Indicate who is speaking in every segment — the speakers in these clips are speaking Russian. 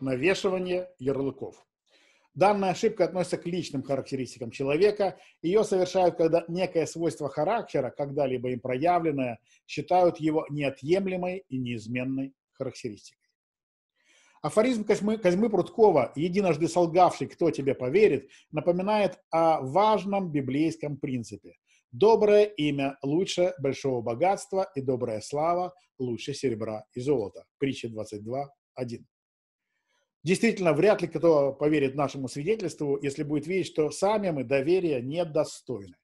Speaker 1: навешивание ярлыков. Данная ошибка относится к личным характеристикам человека. Ее совершают, когда некое свойство характера, когда-либо им проявленное, считают его неотъемлемой и неизменной характеристикой. Афоризм Козьмы, Козьмы Прудкова «Единожды солгавший, кто тебе поверит» напоминает о важном библейском принципе. Доброе имя лучше большого богатства и добрая слава лучше серебра и золота. Притча 22.1. Действительно, вряд ли кто поверит нашему свидетельству, если будет видеть, что сами мы доверия недостойны.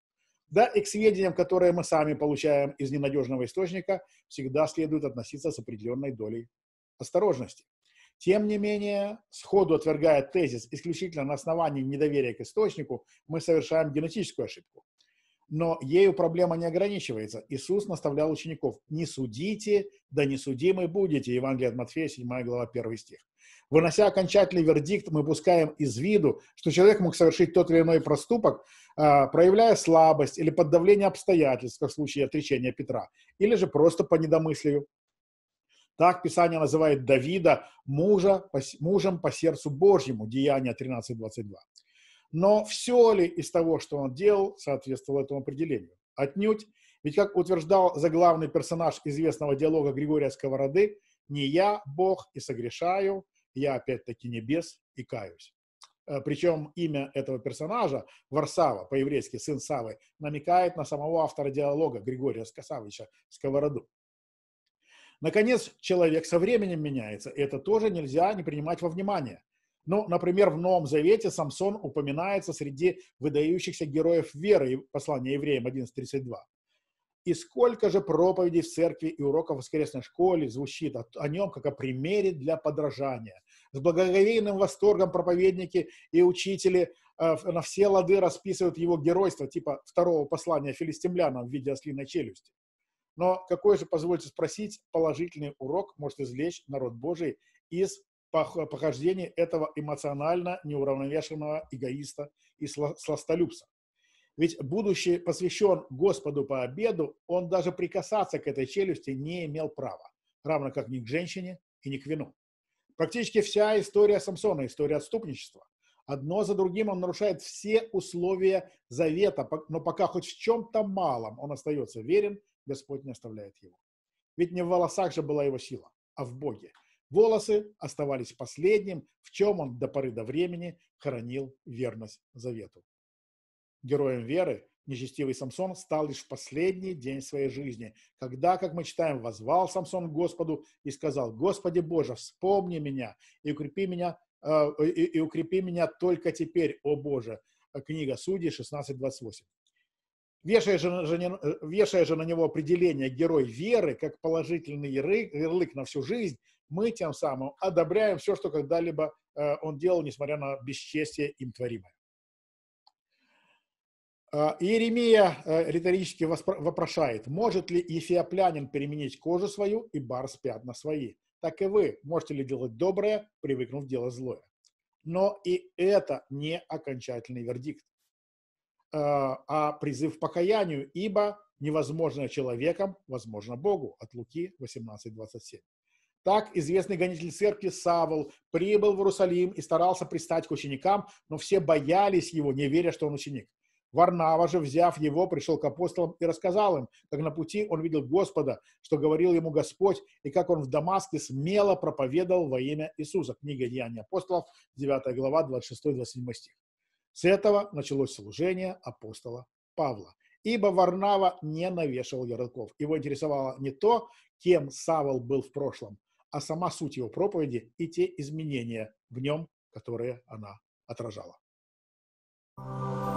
Speaker 1: Да, и к сведениям, которые мы сами получаем из ненадежного источника, всегда следует относиться с определенной долей осторожности. Тем не менее, сходу отвергая тезис исключительно на основании недоверия к источнику, мы совершаем генетическую ошибку. Но ею проблема не ограничивается. Иисус наставлял учеников «Не судите, да не судимы будете» Евангелие от Матфея, 7 глава, 1 стих. Вынося окончательный вердикт, мы пускаем из виду, что человек мог совершить тот или иной проступок, а, проявляя слабость или под давлением обстоятельств, как в случае отречения Петра, или же просто по недомыслию. Так Писание называет Давида мужа, мужем по сердцу Божьему, Деяние 13.22. Но все ли из того, что он делал, соответствовало этому определению? Отнюдь. Ведь, как утверждал заглавный персонаж известного диалога Григория Сковороды, «Не я, Бог, и согрешаю, я опять-таки не бес и каюсь. Э, Причем имя этого персонажа, Варсава, по-еврейски сын Савы, намекает на самого автора диалога Григория Скасавича Сковороду. Наконец, человек со временем меняется, и это тоже нельзя не принимать во внимание. Ну, например, в Новом Завете Самсон упоминается среди выдающихся героев веры, послание евреям 11.32. И сколько же проповедей в церкви и уроков в воскресной школе звучит о, о нем, как о примере для подражания с благоговейным восторгом проповедники и учители э, на все лады расписывают его геройство, типа второго послания филистимлянам в виде ослиной челюсти. Но какой же, позвольте спросить, положительный урок может извлечь народ Божий из похождений этого эмоционально неуравновешенного эгоиста и сластолюбца? Ведь, будучи посвящен Господу по обеду, он даже прикасаться к этой челюсти не имел права, равно как ни к женщине и ни к вину. Практически вся история Самсона, история отступничества. Одно за другим он нарушает все условия завета, но пока хоть в чем-то малом он остается верен, Господь не оставляет его. Ведь не в волосах же была его сила, а в Боге. Волосы оставались последним, в чем он до поры до времени хранил верность завету. Героем веры нечестивый Самсон стал лишь в последний день своей жизни, когда, как мы читаем, возвал Самсон к Господу и сказал, «Господи Боже, вспомни меня и укрепи меня, э, и, и укрепи меня только теперь, о Боже». Книга Судей 16.28. Вешая же, же, вешая же на него определение «герой веры» как положительный ярлык на всю жизнь, мы тем самым одобряем все, что когда-либо э, он делал, несмотря на бесчестие им творимое. А, Иеремия э, риторически вопрошает, может ли эфиоплянин переменить кожу свою и барс пятна свои? Так и вы можете ли делать доброе, привыкнув делать злое? Но и это не окончательный вердикт, э, а призыв к покаянию, ибо невозможное человеком, возможно Богу, от Луки 18.27. Так известный гонитель церкви Савол прибыл в Иерусалим и старался пристать к ученикам, но все боялись его, не веря, что он ученик. Варнава же, взяв его, пришел к апостолам и рассказал им, как на пути он видел Господа, что говорил ему Господь, и как он в Дамаске смело проповедовал во имя Иисуса. Книга Деяний апостолов, 9 глава, 26-27 стих. С этого началось служение апостола Павла. Ибо Варнава не навешивал ярлыков. Его интересовало не то, кем Савол был в прошлом, а сама суть его проповеди и те изменения в нем, которые она отражала. thank you